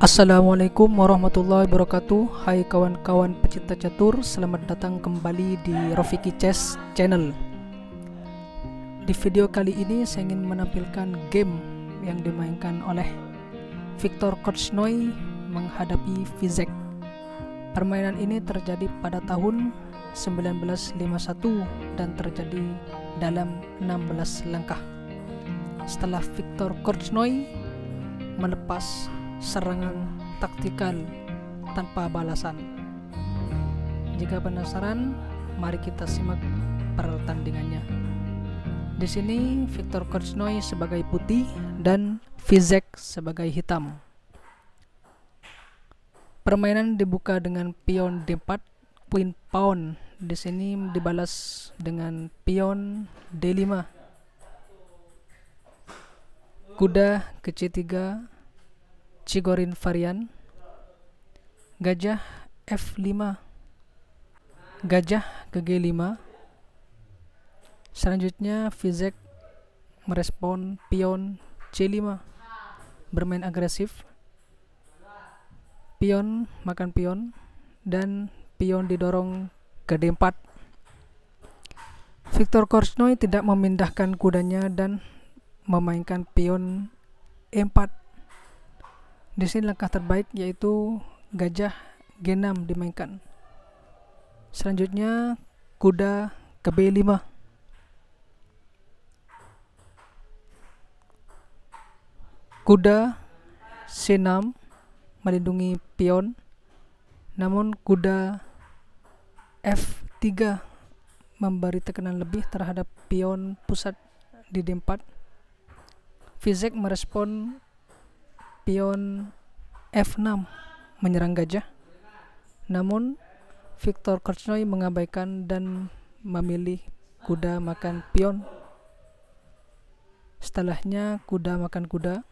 Assalamualaikum warahmatullahi wabarakatuh Hai kawan-kawan pecinta catur Selamat datang kembali di Rofiki Chess Channel Di video kali ini saya ingin menampilkan game Yang dimainkan oleh Victor Kochnoi Menghadapi Vizek Permainan ini terjadi pada tahun 1951 Dan terjadi dalam 16 langkah Setelah Victor Korchnoi melepas serangan taktikal tanpa balasan. Jika penasaran, mari kita simak pertandingannya. Di sini Victor Korchnoi sebagai putih dan Vizek sebagai hitam. Permainan dibuka dengan pion D4, queen pawn. Di sini dibalas dengan pion D5. Kuda ke C3, Cigorin varian gajah F5 gajah ke G5 selanjutnya Fizek merespon pion C5 bermain agresif pion makan pion dan pion didorong ke D4 Victor Korchnoi tidak memindahkan kudanya dan memainkan pion E4 di sini langkah terbaik yaitu gajah G6 dimainkan. Selanjutnya kuda ke B5. Kuda C6 melindungi pion. Namun kuda F3 memberi tekanan lebih terhadap pion pusat di D4. Fizek merespon Pion F6 menyerang gajah. Namun, Viktor Korchnoi mengabaikan dan memilih kuda makan pion. Setelahnya, kuda makan kuda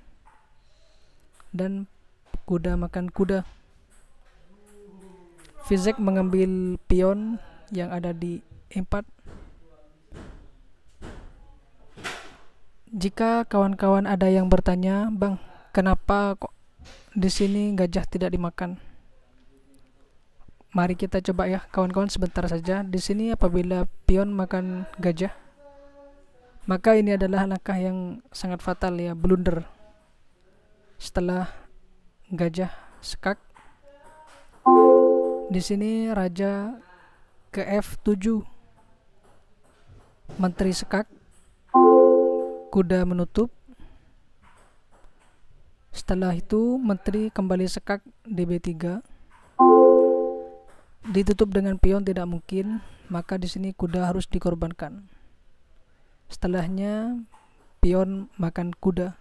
dan kuda makan kuda. Fizek mengambil pion yang ada di E4 jika kawan-kawan ada yang bertanya, Bang, Kenapa kok di sini gajah tidak dimakan? Mari kita coba ya, kawan-kawan sebentar saja. Di sini apabila pion makan gajah, maka ini adalah langkah yang sangat fatal ya, blunder. Setelah gajah sekak, di sini raja ke F7. Menteri sekak, kuda menutup, setelah itu, menteri kembali sekak DB3. Ditutup dengan pion tidak mungkin, maka di sini kuda harus dikorbankan. Setelahnya, pion makan kuda.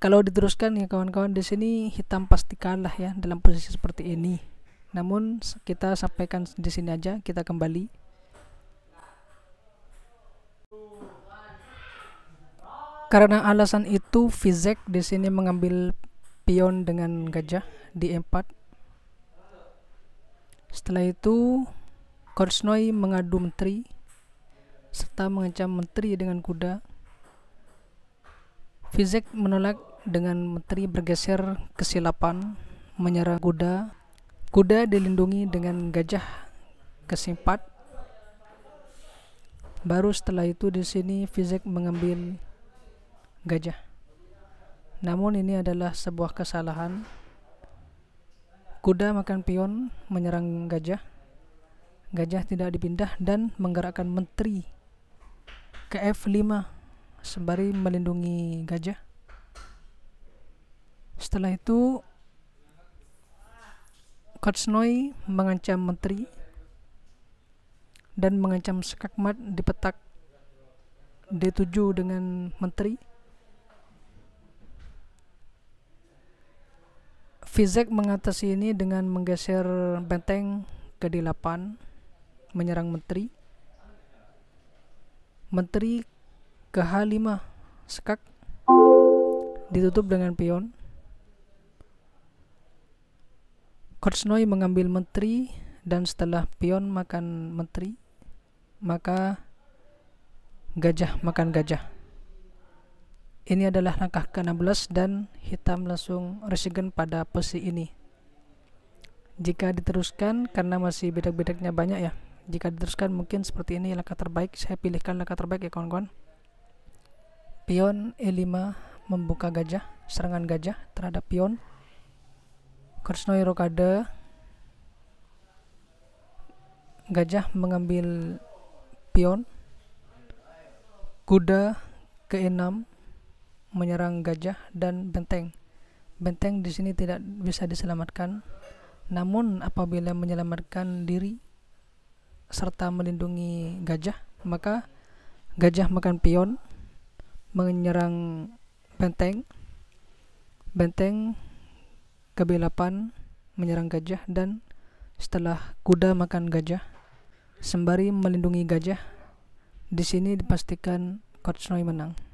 Kalau diteruskan ya kawan-kawan di sini hitam pasti kalah ya dalam posisi seperti ini. Namun kita sampaikan di sini aja, kita kembali. Karena alasan itu Vizek di sini mengambil pion dengan gajah di E4. Setelah itu Korsnoi mengadu menteri serta mengecam menteri dengan kuda. Vizek menolak dengan menteri bergeser ke silapan menyerang kuda. Kuda dilindungi dengan gajah ke simpat. Baru setelah itu di sini Vizek mengambil gajah. Namun ini adalah sebuah kesalahan. Kuda makan pion menyerang gajah. Gajah tidak dipindah dan menggerakkan menteri ke F5 sembari melindungi gajah. Setelah itu Kotsnoi mengancam menteri dan mengancam sekakmat di petak D7 dengan menteri Fizek mengatasi ini dengan menggeser benteng ke D8 menyerang menteri. Menteri ke H5 sekak ditutup dengan pion. Korsnoi mengambil menteri dan setelah pion makan menteri, maka gajah makan gajah. Ini adalah langkah ke-16 dan hitam langsung resigen pada posisi ini. Jika diteruskan karena masih bedak-bedaknya banyak ya. Jika diteruskan mungkin seperti ini langkah terbaik. Saya pilihkan langkah terbaik ya kawan-kawan. Pion E5 membuka gajah, serangan gajah terhadap pion. Kursnoi rokade. Gajah mengambil pion. Kuda ke-6 menyerang gajah dan benteng. Benteng di sini tidak bisa diselamatkan, namun apabila menyelamatkan diri serta melindungi gajah, maka gajah makan pion, menyerang benteng, benteng kebelapan menyerang gajah dan setelah kuda makan gajah, sembari melindungi gajah, di sini dipastikan Kotsnoi menang.